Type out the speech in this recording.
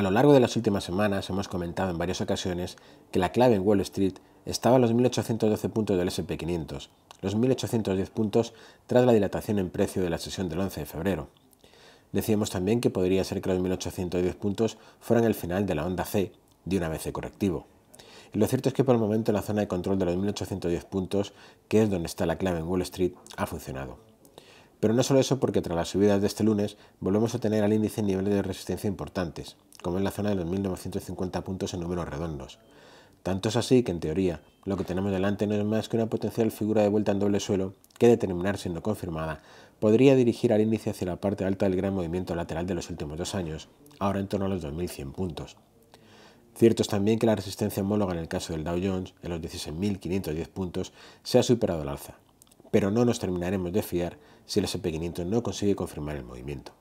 A lo largo de las últimas semanas hemos comentado en varias ocasiones que la clave en Wall Street estaba a los 1812 puntos del SP500, los 1810 puntos tras la dilatación en precio de la sesión del 11 de febrero. Decíamos también que podría ser que los 1810 puntos fueran el final de la onda C, de una vez correctivo. Y lo cierto es que por el momento la zona de control de los 1810 puntos, que es donde está la clave en Wall Street, ha funcionado. Pero no solo eso, porque tras las subidas de este lunes volvemos a tener al índice niveles de resistencia importantes como en la zona de los 1950 puntos en números redondos. Tanto es así que, en teoría, lo que tenemos delante no es más que una potencial figura de vuelta en doble suelo que, de determinar siendo confirmada, podría dirigir al índice hacia la parte alta del gran movimiento lateral de los últimos dos años, ahora en torno a los 2.100 puntos. Cierto es también que la resistencia homóloga en el caso del Dow Jones, en los 16.510 puntos, se ha superado al alza, pero no nos terminaremos de fiar si el SP500 no consigue confirmar el movimiento.